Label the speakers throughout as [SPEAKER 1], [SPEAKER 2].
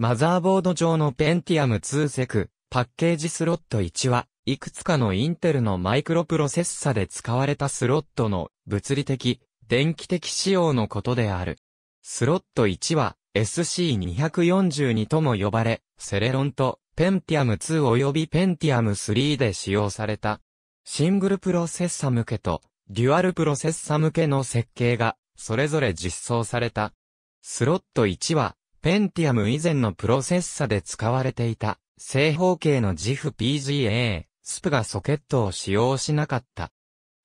[SPEAKER 1] マザーボード上の Pentium 2セク、パッケージスロット1は、いくつかのインテルのマイクロプロセッサで使われたスロットの物理的、電気的仕様のことである。スロット1は SC242 とも呼ばれ、セレロンと Pentium 2及び Pentium 3で使用された。シングルプロセッサ向けと、デュアルプロセッサ向けの設計が、それぞれ実装された。スロット1は、ペンティアム以前のプロセッサで使われていた、正方形の GIF PGA、スプがソケットを使用しなかった。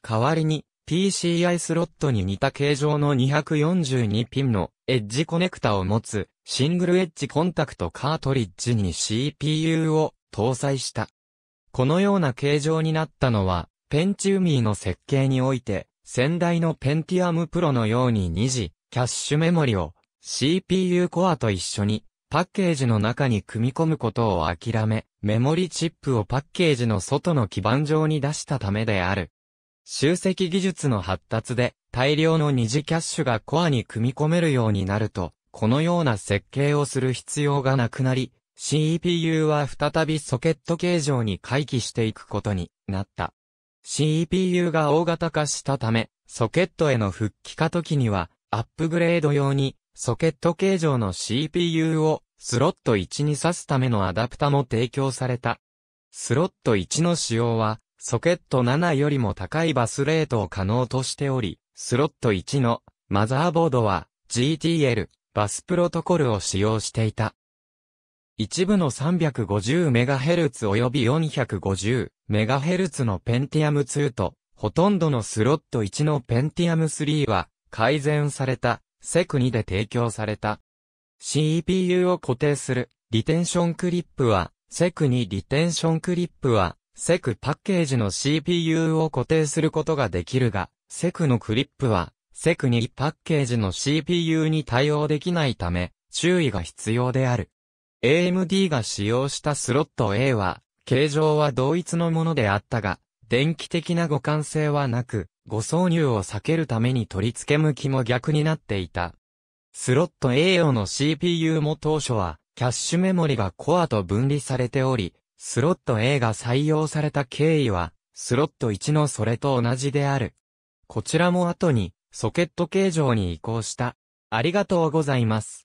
[SPEAKER 1] 代わりに、PCI スロットに似た形状の242ピンのエッジコネクタを持つシングルエッジコンタクトカートリッジに CPU を搭載した。このような形状になったのは、ペンチウミーの設計において、先代のペンティアムプロのように2次、キャッシュメモリを CPU コアと一緒にパッケージの中に組み込むことを諦め、メモリチップをパッケージの外の基板上に出したためである。集積技術の発達で大量の二次キャッシュがコアに組み込めるようになると、このような設計をする必要がなくなり、CPU は再びソケット形状に回帰していくことになった。CPU が大型化したため、ソケットへの復帰化時には、アップグレード用にソケット形状の CPU をスロット1に挿すためのアダプタも提供された。スロット1の使用は、ソケット7よりも高いバスレートを可能としており、スロット1のマザーボードは GTL バスプロトコルを使用していた。一部の 350MHz 及び 450MHz の Pentium 2と、ほとんどのスロット1の Pentium 3は改善されたセク2で提供された。CPU を固定するリテンションクリップは、セクにリテンションクリップは、セクパッケージの CPU を固定することができるが、セクのクリップは、セクにパッケージの CPU に対応できないため、注意が必要である。AMD が使用したスロット A は、形状は同一のものであったが、電気的な互換性はなく、誤挿入を避けるために取り付け向きも逆になっていた。スロット A 用の CPU も当初は、キャッシュメモリがコアと分離されており、スロット A が採用された経緯は、スロット1のそれと同じである。こちらも後に、ソケット形状に移行した。ありがとうございます。